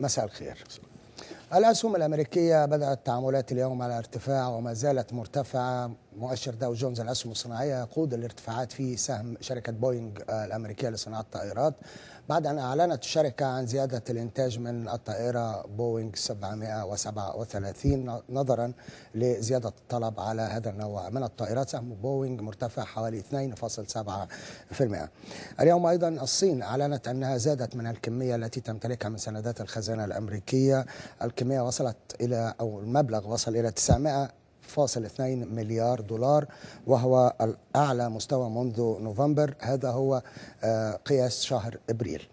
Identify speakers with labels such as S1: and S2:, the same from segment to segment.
S1: مساء الخير الأسهم الأمريكية بدأت تعاملات اليوم على ارتفاع وما زالت مرتفعة مؤشر داو جونز الأسهم الصناعية يقود الارتفاعات في سهم شركة بوينغ الأمريكية لصناعة الطائرات بعد أن أعلنت الشركة عن زيادة الإنتاج من الطائرة بوينغ 737 نظرا لزيادة الطلب على هذا النوع من الطائرات سهم بوينغ مرتفع حوالي 2.7% اليوم أيضا الصين أعلنت أنها زادت من الكمية التي تمتلكها من سندات الخزانة الأمريكية الكمية وصلت إلى أو المبلغ وصل إلى 900 1.2 مليار دولار وهو الأعلى مستوى منذ نوفمبر هذا هو آه، قياس شهر إبريل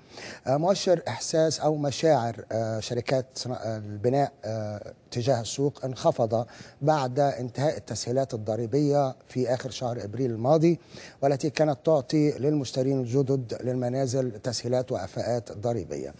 S1: آه، مؤشر إحساس أو مشاعر آه، شركات البناء تجاه السوق انخفض بعد انتهاء التسهيلات الضريبية في آخر شهر إبريل الماضي والتي كانت تعطي للمشترين الجدد للمنازل تسهيلات وأفاءات ضريبية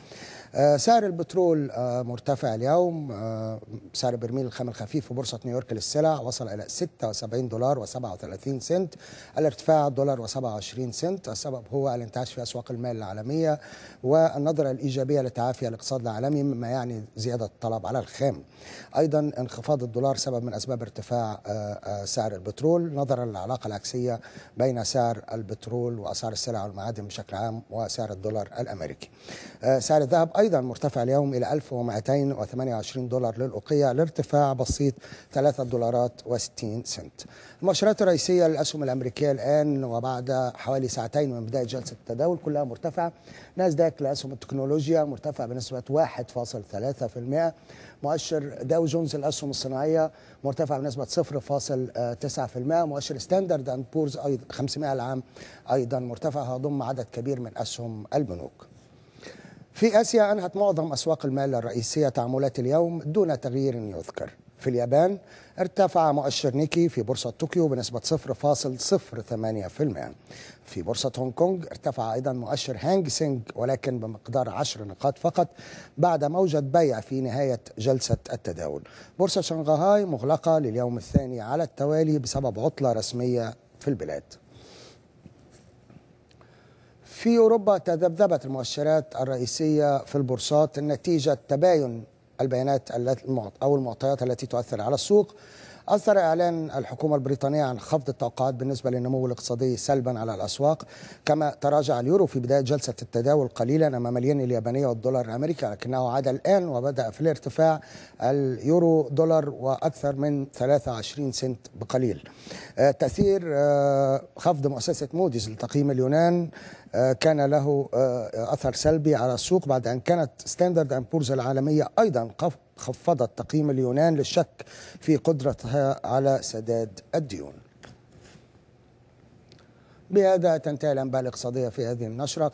S1: آه، سعر البترول آه، مرتفع اليوم آه، سعر برميل الخام الخفيف في بورصة نيويورك للسلع وصل إلى 76 دولار و37 سنت الارتفاع دولار و27 سنت السبب هو الانتعاش في أسواق المال العالمية والنظرة الإيجابية لتعافي الاقتصاد العالمي مما يعني زيادة الطلب على الخام أيضا انخفاض الدولار سبب من أسباب ارتفاع سعر البترول نظرا للعلاقة العكسية بين سعر البترول وأسعار السلع والمعادن بشكل عام وسعر الدولار الأمريكي سعر الذهب أيضا مرتفع اليوم إلى 1228 دولار للأوقية لارتفاع بسيط 3 دولارات و60 سنت المؤشرات الرئيسية للأسهم الأمريكية الآن وبعد حوالي ساعتين من بداية جلسة التداول كلها مرتفعة ناسداك لأسهم التكنولوجيا مرتفع بنسبة 1.3% مؤشر داو جونز الأسهم الصناعية مرتفع بنسبة 0.9% مؤشر ستاندرد أند بورز 500 العام أيضا مرتفع هضم عدد كبير من أسهم البنوك في آسيا أنهت معظم أسواق المال الرئيسية تعاملات اليوم دون تغيير يذكر في اليابان ارتفع مؤشر نيكي في بورصة طوكيو بنسبة 0.08% في بورصة هونغ كونغ ارتفع أيضا مؤشر هانج سينج ولكن بمقدار 10 نقاط فقط بعد موجة بيع في نهاية جلسة التداول بورصة شنغهاي مغلقة لليوم الثاني على التوالي بسبب عطلة رسمية في البلاد في أوروبا تذبذبت المؤشرات الرئيسية في البورصات نتيجة تباين البيانات أو المعطيات التي تؤثر على السوق أثر إعلان الحكومة البريطانية عن خفض التوقعات بالنسبة للنمو الاقتصادي سلبا على الأسواق كما تراجع اليورو في بداية جلسة التداول قليلا أمام الين اليابانية والدولار الأمريكي لكنه عاد الآن وبدأ في الارتفاع اليورو دولار وأكثر من 23 سنت بقليل آه، تأثير آه، خفض مؤسسة موديز لتقييم اليونان آه، كان له أثر سلبي على السوق بعد أن كانت ستاندرد أند بورز العالمية أيضا خفضت تقييم اليونان للشك في قدرتها على سداد الديون بهذا تنتهي الأنباء الاقتصادية في هذه النشرة